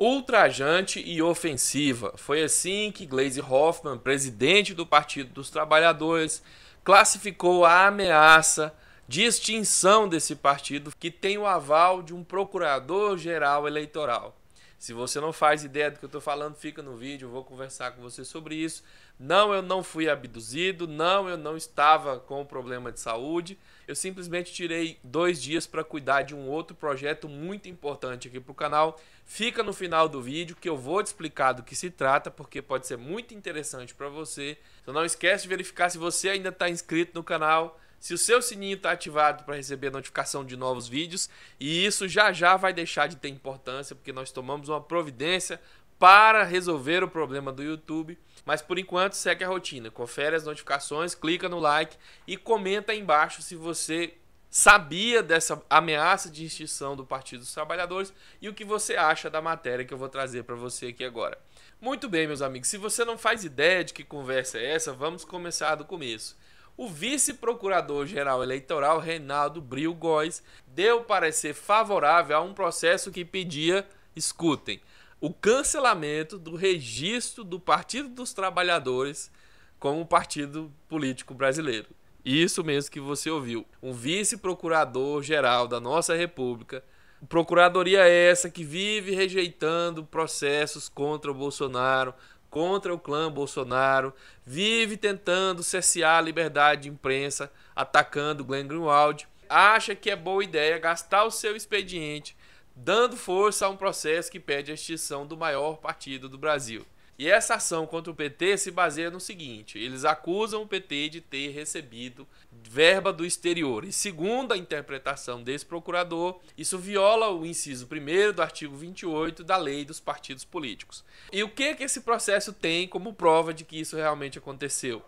ultrajante e ofensiva. Foi assim que Glaze Hoffman, presidente do Partido dos Trabalhadores, classificou a ameaça de extinção desse partido que tem o aval de um procurador-geral eleitoral. Se você não faz ideia do que eu estou falando, fica no vídeo, eu vou conversar com você sobre isso. Não, eu não fui abduzido, não, eu não estava com problema de saúde eu simplesmente tirei dois dias para cuidar de um outro projeto muito importante aqui para o canal. Fica no final do vídeo que eu vou te explicar do que se trata, porque pode ser muito interessante para você. Então não esquece de verificar se você ainda está inscrito no canal, se o seu sininho está ativado para receber notificação de novos vídeos. E isso já já vai deixar de ter importância, porque nós tomamos uma providência para resolver o problema do YouTube mas por enquanto segue a rotina. Confere as notificações, clica no like e comenta aí embaixo se você sabia dessa ameaça de extinção do Partido dos Trabalhadores e o que você acha da matéria que eu vou trazer para você aqui agora. Muito bem, meus amigos, se você não faz ideia de que conversa é essa, vamos começar do começo. O vice-procurador-geral eleitoral Reinaldo Bril Góes deu parecer favorável a um processo que pedia, escutem, o cancelamento do registro do Partido dos Trabalhadores como partido político brasileiro. Isso mesmo que você ouviu. Um vice-procurador-geral da nossa República. Procuradoria é essa que vive rejeitando processos contra o Bolsonaro, contra o clã Bolsonaro, vive tentando cessear a liberdade de imprensa, atacando Glenn Greenwald. Acha que é boa ideia gastar o seu expediente dando força a um processo que pede a extinção do maior partido do Brasil. E essa ação contra o PT se baseia no seguinte: eles acusam o PT de ter recebido verba do exterior. E segundo a interpretação desse procurador, isso viola o inciso 1 do artigo 28 da Lei dos Partidos Políticos. E o que que esse processo tem como prova de que isso realmente aconteceu?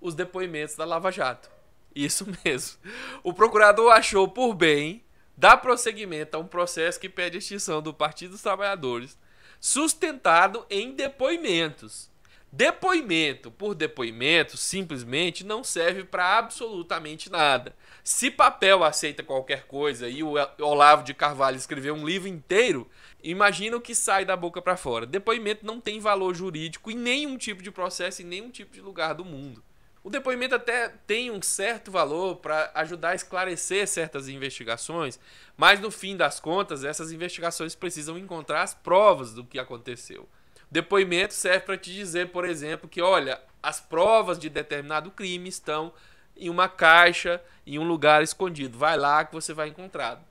Os depoimentos da Lava Jato. Isso mesmo. O procurador achou por bem dá prosseguimento a um processo que pede a extinção do Partido dos Trabalhadores, sustentado em depoimentos. Depoimento por depoimento simplesmente não serve para absolutamente nada. Se papel aceita qualquer coisa e o Olavo de Carvalho escreveu um livro inteiro, imagina o que sai da boca para fora. Depoimento não tem valor jurídico em nenhum tipo de processo, em nenhum tipo de lugar do mundo. O depoimento até tem um certo valor para ajudar a esclarecer certas investigações, mas no fim das contas, essas investigações precisam encontrar as provas do que aconteceu. O depoimento serve para te dizer, por exemplo, que olha, as provas de determinado crime estão em uma caixa, em um lugar escondido. Vai lá que você vai encontrar.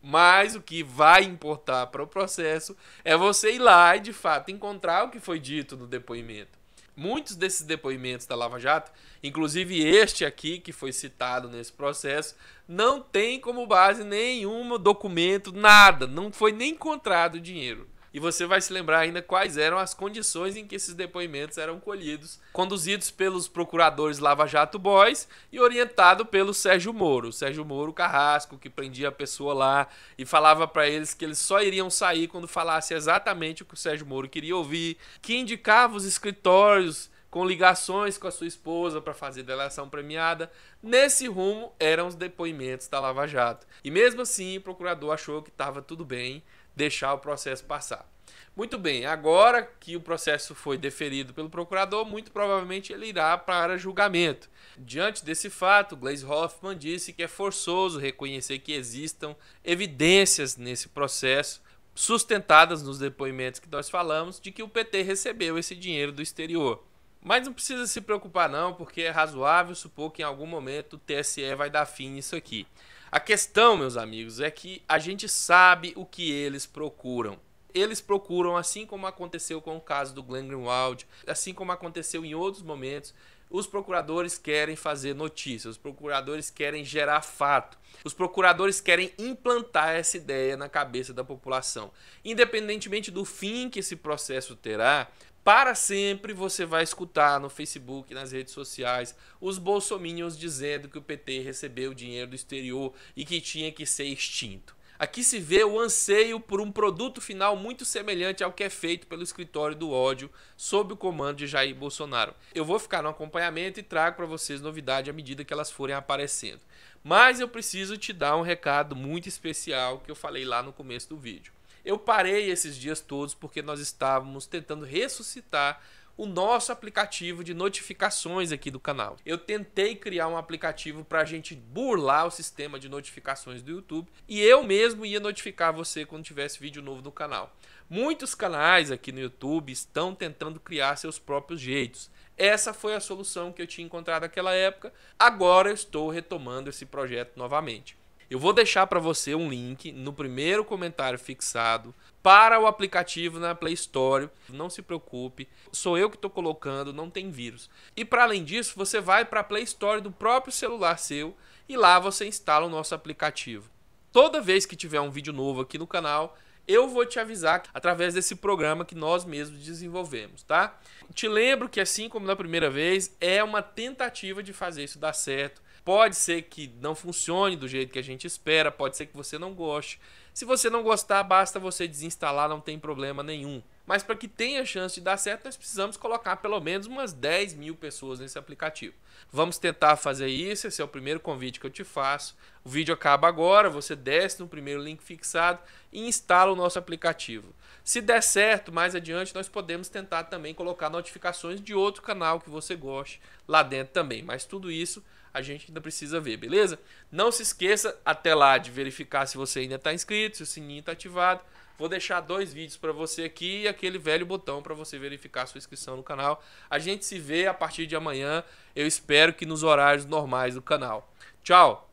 Mas o que vai importar para o processo é você ir lá e de fato encontrar o que foi dito no depoimento muitos desses depoimentos da Lava Jato, inclusive este aqui que foi citado nesse processo, não tem como base nenhum documento, nada, não foi nem encontrado dinheiro e você vai se lembrar ainda quais eram as condições em que esses depoimentos eram colhidos, conduzidos pelos procuradores Lava Jato Boys e orientado pelo Sérgio Moro, Sérgio Moro Carrasco, que prendia a pessoa lá e falava para eles que eles só iriam sair quando falasse exatamente o que o Sérgio Moro queria ouvir, que indicava os escritórios com ligações com a sua esposa para fazer delação premiada. Nesse rumo eram os depoimentos da Lava Jato. E mesmo assim, o procurador achou que estava tudo bem deixar o processo passar. Muito bem, agora que o processo foi deferido pelo procurador, muito provavelmente ele irá para julgamento. Diante desse fato, Glaze Hoffman disse que é forçoso reconhecer que existam evidências nesse processo, sustentadas nos depoimentos que nós falamos, de que o PT recebeu esse dinheiro do exterior. Mas não precisa se preocupar não, porque é razoável supor que em algum momento o TSE vai dar fim nisso aqui. A questão, meus amigos, é que a gente sabe o que eles procuram. Eles procuram, assim como aconteceu com o caso do Glenn Greenwald, assim como aconteceu em outros momentos, os procuradores querem fazer notícias, os procuradores querem gerar fato, os procuradores querem implantar essa ideia na cabeça da população. Independentemente do fim que esse processo terá, para sempre você vai escutar no Facebook, nas redes sociais, os bolsominions dizendo que o PT recebeu dinheiro do exterior e que tinha que ser extinto. Aqui se vê o anseio por um produto final muito semelhante ao que é feito pelo escritório do ódio sob o comando de Jair Bolsonaro. Eu vou ficar no acompanhamento e trago para vocês novidades à medida que elas forem aparecendo. Mas eu preciso te dar um recado muito especial que eu falei lá no começo do vídeo. Eu parei esses dias todos porque nós estávamos tentando ressuscitar o nosso aplicativo de notificações aqui do canal. Eu tentei criar um aplicativo para a gente burlar o sistema de notificações do YouTube e eu mesmo ia notificar você quando tivesse vídeo novo no canal. Muitos canais aqui no YouTube estão tentando criar seus próprios jeitos. Essa foi a solução que eu tinha encontrado naquela época. Agora eu estou retomando esse projeto novamente. Eu vou deixar para você um link no primeiro comentário fixado para o aplicativo na Play Store. Não se preocupe, sou eu que estou colocando, não tem vírus. E para além disso, você vai para a Play Store do próprio celular seu e lá você instala o nosso aplicativo. Toda vez que tiver um vídeo novo aqui no canal, eu vou te avisar através desse programa que nós mesmos desenvolvemos, tá? Te lembro que assim como na primeira vez, é uma tentativa de fazer isso dar certo. Pode ser que não funcione do jeito que a gente espera, pode ser que você não goste. Se você não gostar, basta você desinstalar, não tem problema nenhum. Mas para que tenha chance de dar certo, nós precisamos colocar pelo menos umas 10 mil pessoas nesse aplicativo. Vamos tentar fazer isso, esse é o primeiro convite que eu te faço. O vídeo acaba agora, você desce no primeiro link fixado e instala o nosso aplicativo. Se der certo, mais adiante nós podemos tentar também colocar notificações de outro canal que você goste lá dentro também, mas tudo isso a gente ainda precisa ver, beleza? Não se esqueça até lá de verificar se você ainda está inscrito, se o sininho está ativado. Vou deixar dois vídeos para você aqui e aquele velho botão para você verificar a sua inscrição no canal. A gente se vê a partir de amanhã. Eu espero que nos horários normais do canal. Tchau!